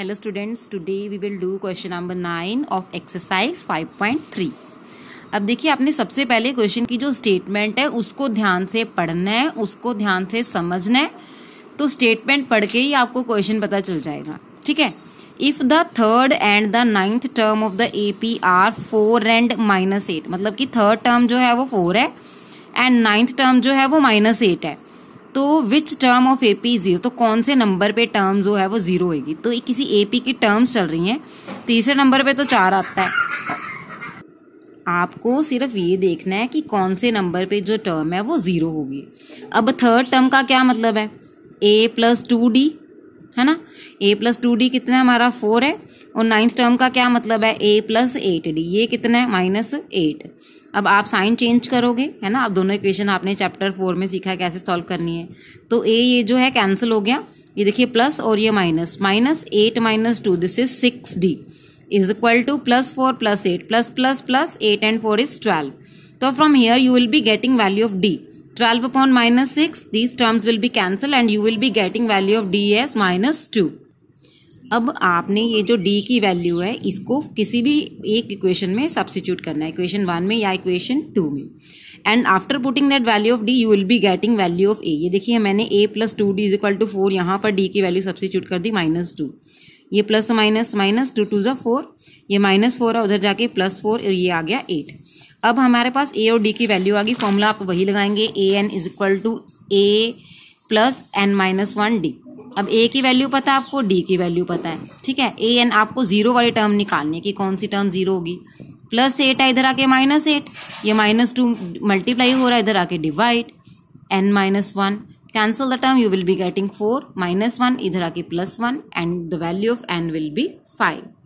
hello students today we will do question number 9 of exercise 5.3 अब देखिए आपने सबसे पहले क्वेश्चन की जो स्टेटमेंट है उसको ध्यान से पढ़ना है उसको ध्यान से समझना है तो स्टेटमेंट पढ़ के ही आपको क्वेश्चन पता चल जाएगा ठीक है if the third and the ninth term of the A P are four and minus eight मतलब कि थर्ड टर्म जो है वो फोर है एंड नाइन्थ टर्म जो है वो माइनस एट है तो which term of A P zero तो कौन से नंबर पे टर्म जो है वो जीरो होगी तो किसी ए पी की टर्म्स चल रही हैं तीसरे नंबर पे तो चार आता है आपको सिर्फ ये देखना है कि कौन से नंबर पे जो टर्म है वो जीरो होगी अब थर्ड टर्म का क्या मतलब है ए प्लस टू डी है ना ए प्लस टू डी कितना है हमारा फोर है और नाइन्थ टर्म का क्या मतलब है ए प्लस एट डी ये कितना है माइनस एट अब आप साइन चेंज करोगे है ना अब दोनों इक्वेशन आपने चैप्टर फोर में सीखा कैसे सॉल्व करनी है तो ए ये जो है कैंसिल हो गया ये देखिए प्लस और ये minus minus eight minus two this is six D is equal to plus four plus eight plus plus plus eight and four is twelve तो from here you will be getting value of D 12 upon minus 6, these terms will be cancelled and you will be getting value of D as minus two अब आपने ये जो d की value है इसको किसी भी एक इक्वेशन में सब्सिट्यूट करना है इक्वेशन वन में या इक्वेशन टू में and after putting that value of D you will be getting value of A ये देखिए मैंने A plus two D is equal to four यहाँ पर डी की वैल्यू सब्सिट्यूट कर दी माइनस टू ये plus minus minus two two ज़ा फोर ये माइनस फोर है उधर जाके प्लस फोर ये आ गया एट अब हमारे पास ए और डी की वैल्यू आ गई फॉर्मूला आप वही लगाएंगे A N is equal to A plus N minus one D अब ए की वैल्यू पता है आपको डी की वैल्यू पता है ठीक है ए एन आपको जीरो वाली टर्म निकालनी की कौन सी टर्म जीरो होगी प्लस एट है इधर आके माइनस एट ये माइनस टू मल्टीप्लाई हो रहा है इधर आके divide N minus one cancel the term you will be getting four minus one इधर आके plus one and the value of N will be five